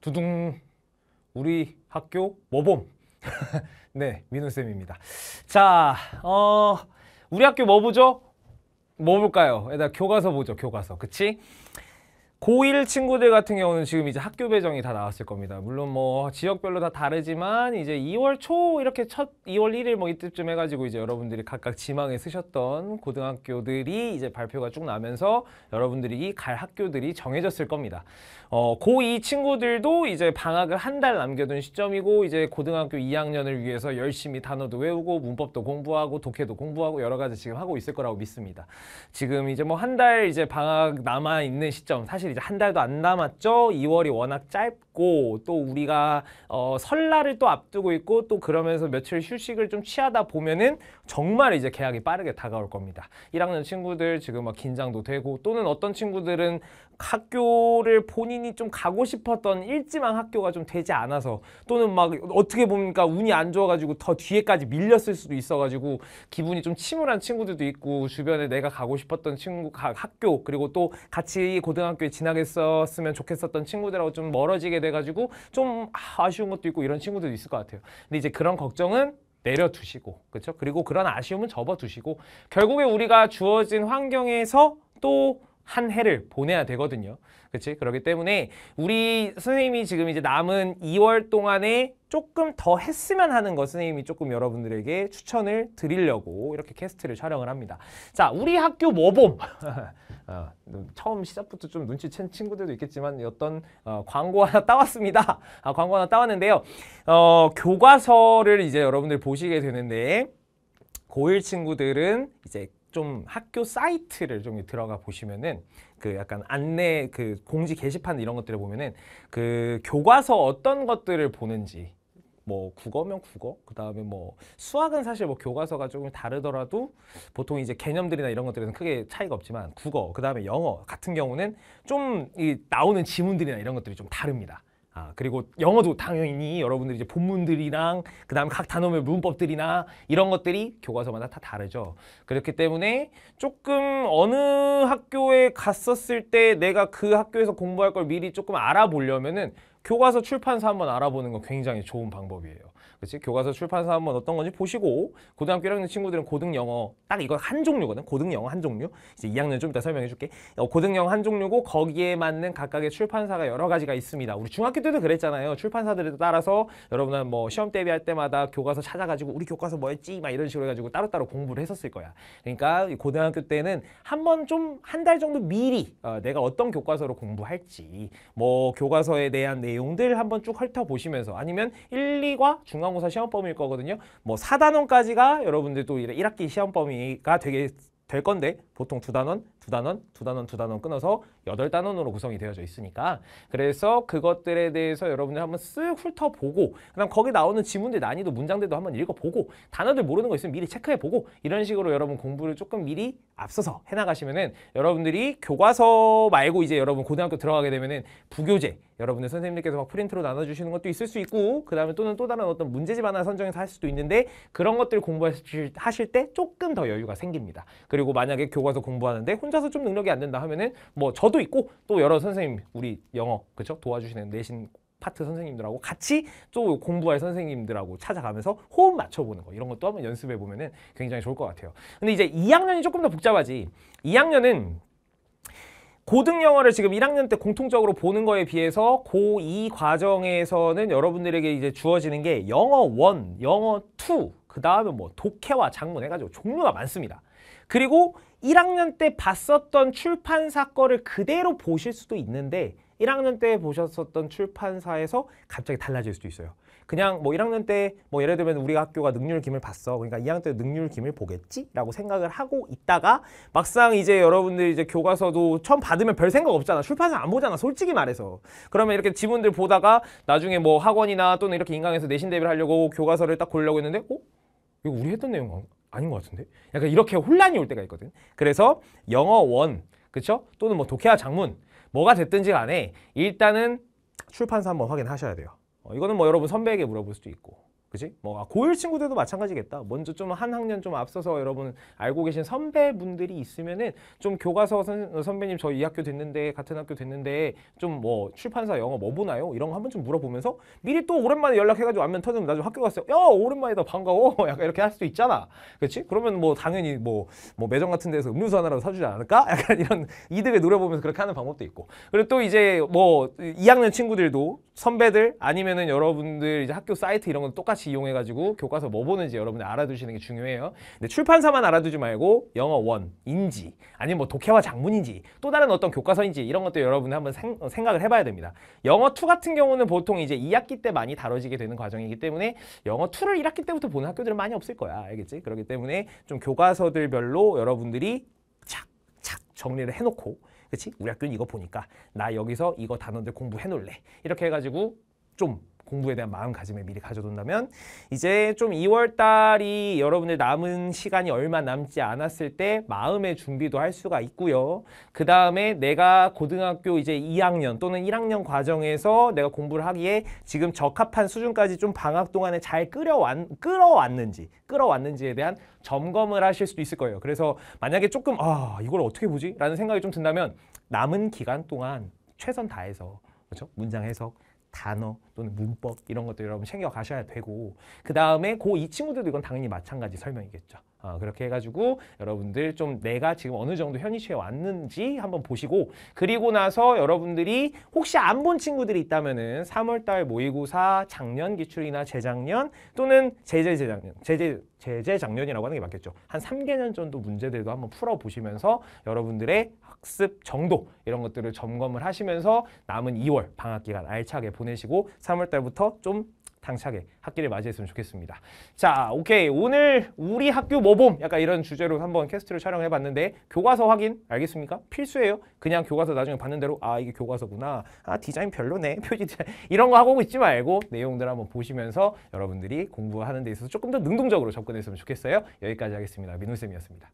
두둥 우리 학교 모범 네 민우쌤입니다 자 어, 우리 학교 뭐 보죠? 뭐 볼까요? 일단 교과서 보죠 교과서 그치? 고1 친구들 같은 경우는 지금 이제 학교 배정이 다 나왔을 겁니다. 물론 뭐 지역별로 다 다르지만 이제 2월 초 이렇게 첫 2월 1일 뭐 이때쯤 해가지고 이제 여러분들이 각각 지망에 쓰셨던 고등학교들이 이제 발표가 쭉 나면서 여러분들이 갈 학교들이 정해졌을 겁니다. 어, 고2 친구들도 이제 방학을 한 달 남겨둔 시점이고 이제 고등학교 2학년을 위해서 열심히 단어도 외우고 문법도 공부하고 독해도 공부하고 여러 가지 지금 하고 있을 거라고 믿습니다. 지금 이제 뭐 한 달 이제 방학 남아 있는 시점 사실 사실 이제 한 달도 안 남았죠. 2월이 워낙 짧고 또 우리가 어, 설날을 또 앞두고 있고 또 그러면서 며칠 휴식을 좀 취하다 보면은 정말 이제 계약이 빠르게 다가올 겁니다. 1학년 친구들 지금 막 긴장도 되고 또는 어떤 친구들은 학교를 본인이 좀 가고 싶었던 일지망 학교가 좀 되지 않아서 또는 막 어떻게 보니까 운이 안 좋아가지고 더 뒤에까지 밀렸을 수도 있어가지고 기분이 좀 침울한 친구들도 있고 주변에 내가 가고 싶었던 친구 가, 학교 그리고 또 같이 고등학교에 진학했었으면 좋겠었던 친구들하고 좀 멀어지게 돼가지고 좀 아쉬운 것도 있고 이런 친구들도 있을 것 같아요. 근데 이제 그런 걱정은 내려두시고 그렇죠? 그리고 그런 아쉬움은 접어두시고 결국에 우리가 주어진 환경에서 또한 해를 보내야 되거든요. 그렇지? 그렇기 때문에 우리 선생님이 지금 이제 남은 2월 동안에 조금 더 했으면 하는 것 선생님이 조금 여러분들에게 추천을 드리려고 이렇게 캐스트를 촬영을 합니다. 자, 우리 학교 모범! 어, 처음 시작부터 좀 눈치챈 친구들도 있겠지만 어떤 어, 광고 하나 따왔습니다. 아, 광고 하나 따왔는데요. 어, 교과서를 이제 여러분들 보시게 되는데 고1 친구들은 이제 좀 학교 사이트를 좀 들어가 보시면은 그 약간 안내 그 공지 게시판 이런 것들을 보면은 그 교과서 어떤 것들을 보는지 뭐 국어면 국어 그다음에 뭐 수학은 사실 뭐 교과서가 조금 다르더라도 보통 이제 개념들이나 이런 것들은 크게 차이가 없지만 국어 그다음에 영어 같은 경우는 좀 이 나오는 지문들이나 이런 것들이 좀 다릅니다. 아, 그리고 영어도 당연히 여러분들이 제 본문들이랑 그다음 각 단어의 문법들이나 이런 것들이 교과서마다 다 다르죠. 그렇기 때문에 조금 어느 학교에 갔었을 때 내가 그 학교에서 공부할 걸 미리 조금 알아보려면은 교과서 출판사 한번 알아보는 건 굉장히 좋은 방법이에요. 그치 교과서 출판사 한번 어떤 건지 보시고 고등학교 1학년 친구들은 고등 영어 딱 이거 한 종류거든. 고등 영어 한 종류. 이제 2학년 좀 이따 설명해 줄게. 어, 고등 영어 한 종류고 거기에 맞는 각각의 출판사가 여러 가지가 있습니다. 우리 중학교 때도 그랬잖아요. 출판사들에 따라서 여러분은 뭐 시험 대비할 때마다 교과서 찾아가지고 우리 교과서 뭐였지? 막 이런 식으로 해가지고 따로따로 공부를 했었을 거야. 그러니까 고등학교 때는 한 번 좀 한 달 정도 미리 어, 내가 어떤 교과서로 공부할지 뭐 교과서에 대한 내용 내용들 한번 쭉 훑어보시면서 아니면 1, 2과 중간고사 시험 범위일 거거든요. 뭐 4단원까지가 여러분들도 1학기 시험 범위가 되게 될 건데 보통 2 단원, 두 단원, 두 단원, 두 단원 끊어서 여덟 단원으로 구성이 되어져 있으니까 그래서 그것들에 대해서 여러분들 한번 쓱 훑어보고 그다음 거기 나오는 지문들 난이도 문장들도 한번 읽어보고 단어들 모르는 거 있으면 미리 체크해보고 이런 식으로 여러분 공부를 조금 미리 앞서서 해나가시면은 여러분들이 교과서 말고 이제 여러분 고등학교 들어가게 되면은 부교재 여러분들 선생님들께서 막 프린트로 나눠주시는 것도 있을 수 있고 그 다음에 또는 또 다른 어떤 문제집 하나 선정해서 할 수도 있는데 그런 것들 공부하실 때 조금 더 여유가 생깁니다. 그리고 만약에 교과서 공부하는데 혼자 혼자서 좀 능력이 안 된다 하면은 뭐 저도 있고 또 여러 선생님 우리 영어 그쵸 도와주시는 내신 파트 선생님들하고 같이 또 공부할 선생님들하고 찾아가면서 호흡 맞춰보는 거 이런 것도 한번 연습해보면 은 굉장히 좋을 것 같아요. 근데 이제 2학년이 조금 더 복잡하지. 2학년은 고등 영어를 지금 1학년 때 공통적으로 보는 거에 비해서 고2 과정에서는 여러분들에게 이제 주어지는 게 영어 1, 영어 2, 그 다음에 뭐 독해와 작문 해가지고 종류가 많습니다. 그리고 1학년 때 봤었던 출판사 거를 그대로 보실 수도 있는데 1학년 때 보셨었던 출판사에서 갑자기 달라질 수도 있어요. 그냥 뭐 1학년 때 뭐 예를 들면 우리 학교가 능률 김을 봤어. 그러니까 2학년 때 능률 김을 보겠지라고 생각을 하고 있다가 막상 이제 여러분들이 제 교과서도 처음 받으면 별 생각 없잖아. 출판사 안 보잖아. 솔직히 말해서. 그러면 이렇게 지문들 보다가 나중에 뭐 학원이나 또는 이렇게 인강에서 내신 대비를 하려고 교과서를 딱 보려고 했는데 어? 이거 우리 했던 내용 아닌 것 같은데? 약간 이렇게 혼란이 올 때가 있거든. 그래서 영어 원, 그쵸? 또는 뭐 독해와 장문, 뭐가 됐든지 간에 일단은 출판사 한번 확인하셔야 돼요. 어, 이거는 뭐 여러분 선배에게 물어볼 수도 있고 그지? 뭐 아, 고일 친구들도 마찬가지겠다. 먼저 좀 한 학년 좀 앞서서 여러분 알고 계신 선배분들이 있으면은 좀 교과서 선, 어, 선배님 저 이 학교 됐는데 같은 학교 됐는데 좀 뭐 출판사 영어 뭐 보나요? 이런 거 한번 좀 물어보면서 미리 또 오랜만에 연락해가지고 안면 터지면 나좀 학교 갔어요. 야 오랜만이다 반가워. 약간 이렇게 할 수도 있잖아. 그렇지? 그러면 뭐 당연히 뭐, 뭐 매점 같은 데서 음료수 하나라도 사주지 않을까? 약간 이런 이득을 노려보면서 그렇게 하는 방법도 있고. 그리고 또 이제 뭐 2학년 친구들도 선배들 아니면은 여러분들 이제 학교 사이트 이런 건 똑같이 하나씩 이용해가지고 교과서 뭐 보는지 여러분들 알아두시는 게 중요해요. 근데 출판사만 알아두지 말고 영어 원인지 아니면 뭐 독해와 작문인지 또 다른 어떤 교과서인지 이런 것도 여러분들 한번 생, 어, 각을 해봐야 됩니다. 영어 2 같은 경우는 보통 이제 2학기 때 많이 다뤄지게 되는 과정이기 때문에 영어 2를 1학기 때부터 보는 학교들은 많이 없을 거야. 알겠지? 그렇기 때문에 좀 교과서들별로 여러분들이 착착 정리를 해놓고 그치? 우리 학교는 이거 보니까 나 여기서 이거 단어들 공부해놓을래. 이렇게 해가지고 좀 공부에 대한 마음가짐을 미리 가져둔다면 이제 좀 2월 달이 여러분들 남은 시간이 얼마 남지 않았을 때 마음의 준비도 할 수가 있고요. 그 다음에 내가 고등학교 이제 2학년 또는 1학년 과정에서 내가 공부를 하기에 지금 적합한 수준까지 좀 방학 동안에 잘 끌어왔, 끌어왔는지 끌어왔는지에 대한 점검을 하실 수도 있을 거예요. 그래서 만약에 조금 아 이걸 어떻게 보지? 라는 생각이 좀 든다면 남은 기간 동안 최선 다해서 그렇죠? 문장 해석, 단어 또는 문법 이런 것도 여러분 챙겨가셔야 되고 그 다음에 고 이 친구들도 이건 당연히 마찬가지 설명이겠죠. 어, 그렇게 해가지고 여러분들 좀 내가 지금 어느 정도 현위치에 왔는지 한번 보시고 그리고 나서 여러분들이 혹시 안 본 친구들이 있다면은 3월달 모의고사 작년 기출이나 재작년 또는 재재재작년 재재 재재작년이라고 하는 게 맞겠죠. 한 3개년 정도 문제들도 한번 풀어보시면서 여러분들의 학습 정도 이런 것들을 점검을 하시면서 남은 2월 방학 기간 알차게 보내시고 3월달부터 좀 당차게 학기를 맞이했으면 좋겠습니다. 자, 오케이. 오늘 우리 학교 모범 약간 이런 주제로 한번 캐스트를 촬영해봤는데 교과서 확인 알겠습니까? 필수예요. 그냥 교과서 나중에 받는 대로 아 이게 교과서구나. 아 디자인 별로네. 표지 디자인 이런 거 하고 있지 말고 내용들 한번 보시면서 여러분들이 공부하는 데 있어서 조금 더 능동적으로 접근했으면 좋겠어요. 여기까지 하겠습니다. 민호쌤이었습니다.